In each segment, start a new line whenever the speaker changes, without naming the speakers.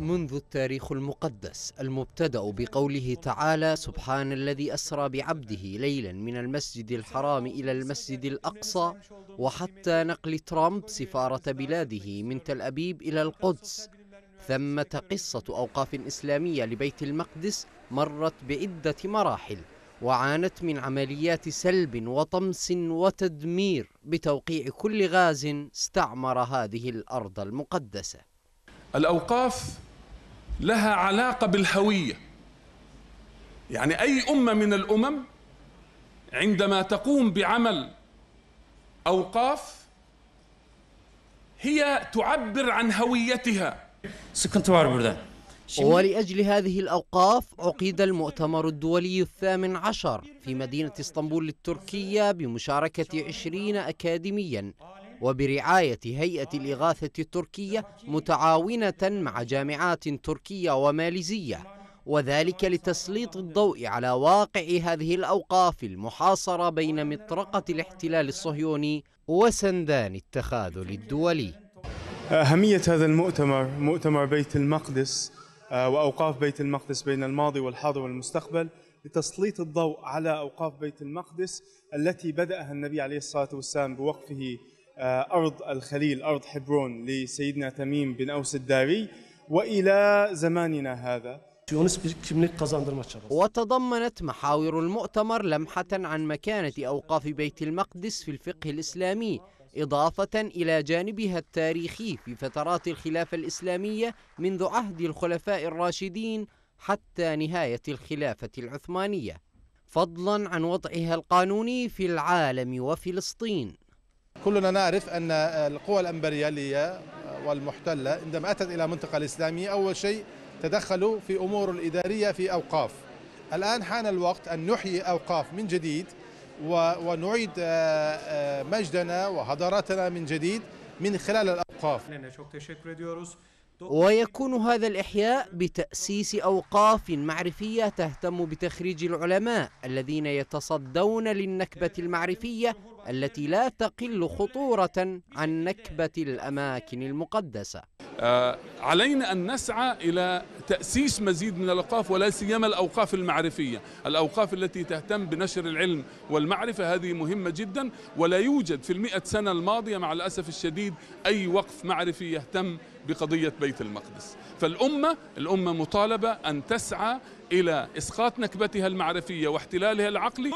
منذ التاريخ المقدس المبتدا بقوله تعالى سبحان الذي اسرى بعبده ليلا من المسجد الحرام الى المسجد الاقصى وحتى نقل ترامب سفاره بلاده من تل ابيب الى القدس ثمه قصه اوقاف اسلاميه لبيت المقدس مرت بعده مراحل وعانت من عمليات سلب وطمس وتدمير بتوقيع كل غاز استعمر هذه الارض المقدسه
الاوقاف لها علاقة بالهوية يعني أي أمة من الأمم عندما تقوم بعمل أوقاف هي تعبر عن هويتها ولأجل
هذه الأوقاف عقد المؤتمر الدولي الثامن عشر في مدينة اسطنبول التركية بمشاركة عشرين أكاديميا وبرعاية هيئة الإغاثة التركية متعاونة مع جامعات تركية وماليزية وذلك لتسليط الضوء على واقع هذه الأوقاف المحاصرة بين مطرقة الاحتلال الصهيوني وسندان التخاذل الدولي أهمية هذا المؤتمر مؤتمر بيت المقدس آه، وأوقاف بيت المقدس بين الماضي والحاضر والمستقبل لتسليط الضوء على أوقاف بيت المقدس التي بدأها النبي عليه الصلاة والسلام بوقفه آه، أرض الخليل أرض حبرون لسيدنا تميم بن أوس الداري وإلى زماننا هذا وتضمنت محاور المؤتمر لمحة عن مكانة أوقاف بيت المقدس في الفقه الإسلامي إضافة إلى جانبها التاريخي في فترات الخلافة الإسلامية منذ عهد الخلفاء الراشدين حتى نهاية الخلافة العثمانية فضلا عن وضعها القانوني في العالم وفلسطين
كلنا نعرف أن القوى الأمبريالية آه، والمحتلة عندما أتت إلى المنطقة الإسلامية أول شيء تدخلوا في أمور الإدارية في أوقاف الآن حان الوقت أن نحيي أوقاف من جديد ونعيد آه، آه، مجدنا وهضارتنا من جديد من خلال الأوقاف
ويكون هذا الإحياء بتأسيس أوقاف معرفية تهتم بتخريج العلماء الذين يتصدون للنكبة المعرفية التي لا تقل خطورة عن نكبة الأماكن المقدسة
آه، علينا أن نسعى إلى تأسيس مزيد من الأوقاف ولا سيما الأوقاف المعرفية الأوقاف التي تهتم بنشر العلم والمعرفة هذه مهمة جدا ولا يوجد في المئة سنة الماضية مع الأسف الشديد أي وقف معرفي يهتم بقضية بيت المقدس فالأمة الأمة مطالبة أن تسعى إلى إسقاط نكبتها المعرفية واحتلالها العقلي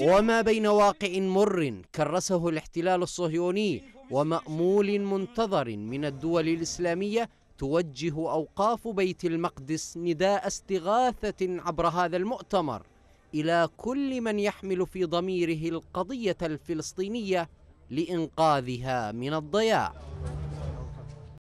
وما بين واقع مر كرسه الاحتلال الصهيوني ومأمول منتظر من الدول الإسلامية توجه أوقاف بيت المقدس نداء استغاثة عبر هذا المؤتمر إلى كل من يحمل في ضميره القضية الفلسطينية لإنقاذها من الضياع